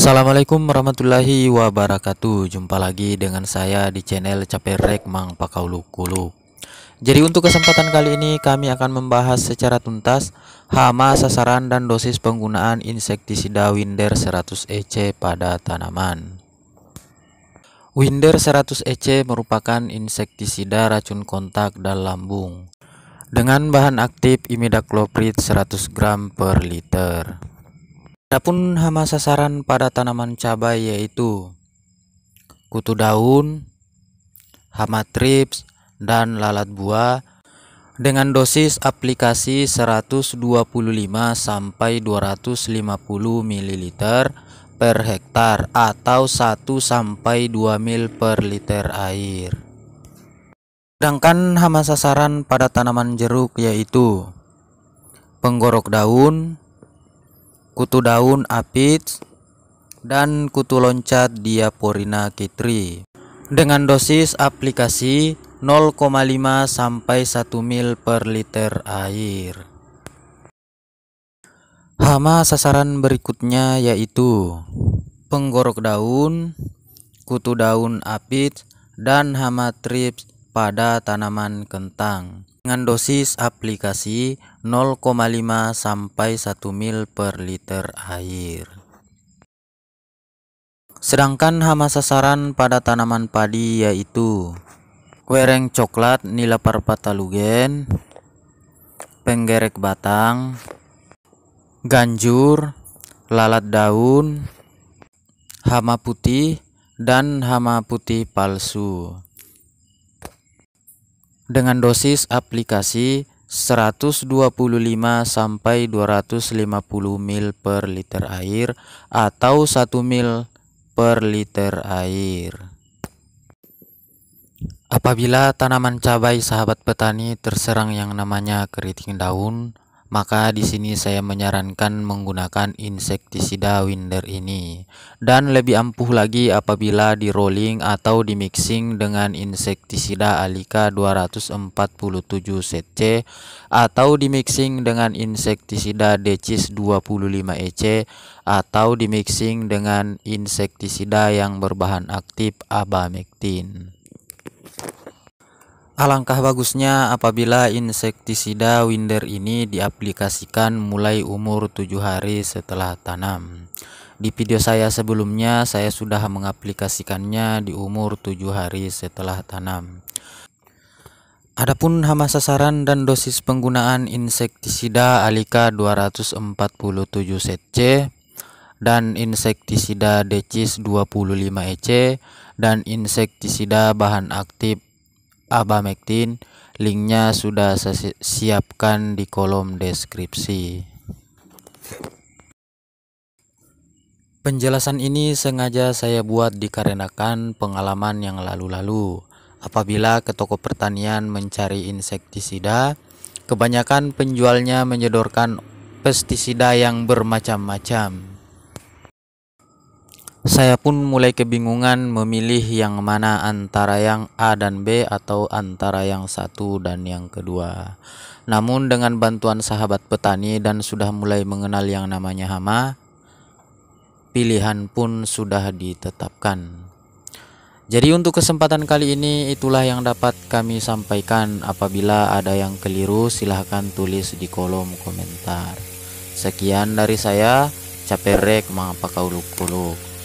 Assalamualaikum warahmatullahi wabarakatuh Jumpa lagi dengan saya di channel Caperek Mang Pakaulukulu Jadi untuk kesempatan kali ini kami akan membahas secara tuntas Hama, sasaran, dan dosis penggunaan insektisida Winder 100 EC pada tanaman Winder 100 EC merupakan insektisida racun kontak dan lambung dengan bahan aktif imidacloprid 100 gram per liter Adapun hama sasaran pada tanaman cabai yaitu kutu daun, hama trips, dan lalat buah dengan dosis aplikasi 125 sampai 250 ml per hektar atau 1 sampai 2 mil per liter air. Sedangkan hama sasaran pada tanaman jeruk yaitu penggorok daun, kutu daun apit dan kutu loncat diaporina kitri dengan dosis aplikasi 0,5 sampai 1 mil per liter air. Hama sasaran berikutnya yaitu penggorok daun, kutu daun apit, dan hama trips pada tanaman kentang dengan dosis aplikasi 0,5 sampai 1 mil per liter air. Sedangkan hama sasaran pada tanaman padi yaitu wereng coklat nila parpatalugen, penggerek batang, ganjur, lalat daun, hama putih, dan hama putih palsu dengan dosis aplikasi 125 sampai 250 mil per liter air atau 1 mil per liter air. Apabila tanaman cabai sahabat petani terserang yang namanya keriting daun, maka di sini saya menyarankan menggunakan insektisida winder ini. Dan lebih ampuh lagi apabila di rolling atau di mixing dengan insektisida Alika 247 cc atau di mixing dengan insektisida Decis 25 EC atau di mixing dengan insektisida yang berbahan aktif abamectin. Alangkah bagusnya apabila insektisida winder ini diaplikasikan mulai umur 7 hari setelah tanam. Di video saya sebelumnya saya sudah mengaplikasikannya di umur 7 hari setelah tanam. Adapun hama sasaran dan dosis penggunaan insektisida Alika 247 cc dan insektisida Decis 25 EC dan insektisida bahan aktif Abamectin. Linknya sudah saya siapkan di kolom deskripsi. Penjelasan ini sengaja saya buat dikarenakan pengalaman yang lalu-lalu. Apabila ke toko pertanian mencari insektisida, kebanyakan penjualnya menyodorkan pestisida yang bermacam-macam. Saya pun mulai kebingungan memilih yang mana antara yang A dan B atau antara yang satu dan yang kedua. Namun dengan bantuan sahabat petani dan sudah mulai mengenal yang namanya hama, pilihan pun sudah ditetapkan. Jadi untuk kesempatan kali ini itulah yang dapat kami sampaikan Apabila ada yang keliru silahkan tulis di kolom komentar Sekian dari saya Caperek Mengapa Kau